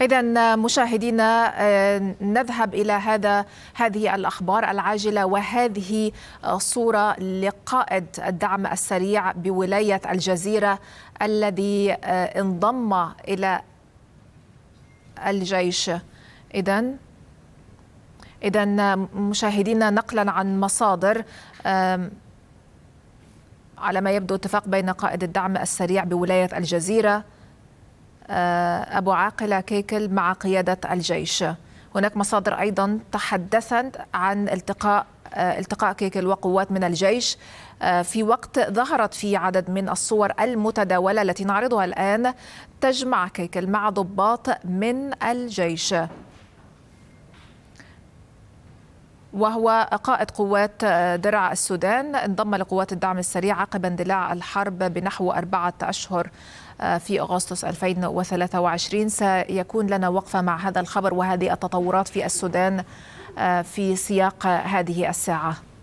إذا مشاهدينا آه، نذهب إلى هذا هذه الأخبار العاجلة وهذه آه، صورة لقائد الدعم السريع بولاية الجزيرة الذي آه، انضم إلى الجيش إذا إذا مشاهدينا نقلا عن مصادر على ما يبدو اتفاق بين قائد الدعم السريع بولاية الجزيرة آه، أبو عاقلة كيكل مع قيادة الجيش هناك مصادر أيضا تحدثت عن التقاء آه، التقاء كيكل وقوات من الجيش آه، في وقت ظهرت في عدد من الصور المتداولة التي نعرضها الآن تجمع كيكل مع ضباط من الجيش وهو قائد قوات درع السودان انضم لقوات الدعم السريع عقب اندلاع الحرب بنحو أربعة أشهر آه، في أغسطس 2023 سيكون لنا وقفة مع هذا الخبر وهذه التطورات في السودان آه، في سياق هذه الساعة